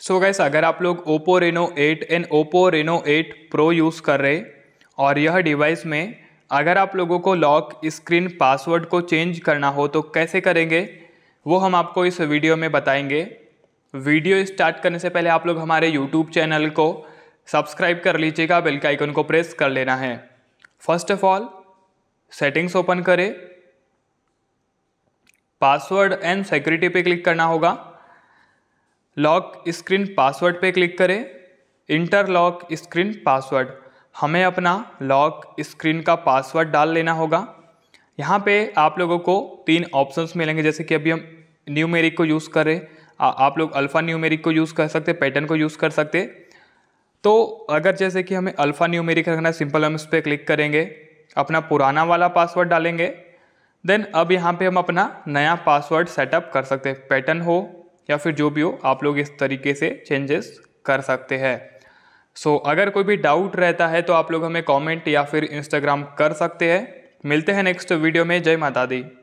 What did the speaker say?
सो so gas अगर आप लोग Oppo Reno 8 and Oppo Reno 8 pro use कर रहे और यह डिवाइस में अगर आप लोगों को लॉक स्क्रीन पासवर्ड को चेंज करना हो तो कैसे करेंगे वो हम आपको इस वीडियो में बताएंगे वीडियो स्टार्ट करने से पहले आप लोग हमारे यूट्यूब चैनल को सब्सक्राइब कर लीजिएगा बेल का आइकन को प्रेस कर लेना है first of all settings open करें पासवर्ड एंड सिक्योरिटी पे क्लिक करना होगा लॉक स्क्रीन पासवर्ड पे क्लिक करें इंटरलॉक स्क्रीन पासवर्ड हमें अपना लॉक स्क्रीन का पासवर्ड डाल लेना होगा यहाँ पे आप लोगों को तीन ऑप्शंस मिलेंगे जैसे कि अभी हम न्यू मेरिक को यूज़ करें आप लोग अल्फ़ा न्यू मेरिक को यूज़ कर सकते पैटर्न को यूज़ कर सकते तो अगर जैसे कि हमें अल्फ़ा न्यू मेरिक रखना है सिंपल हम इस पर क्लिक करेंगे अपना पुराना वाला पासवर्ड डालेंगे देन अब यहाँ पे हम अपना नया पासवर्ड सेटअप कर सकते हैं पैटर्न हो या फिर जो भी हो आप लोग इस तरीके से चेंजेस कर सकते हैं सो so, अगर कोई भी डाउट रहता है तो आप लोग हमें कमेंट या फिर इंस्टाग्राम कर सकते हैं मिलते हैं नेक्स्ट वीडियो में जय माता दी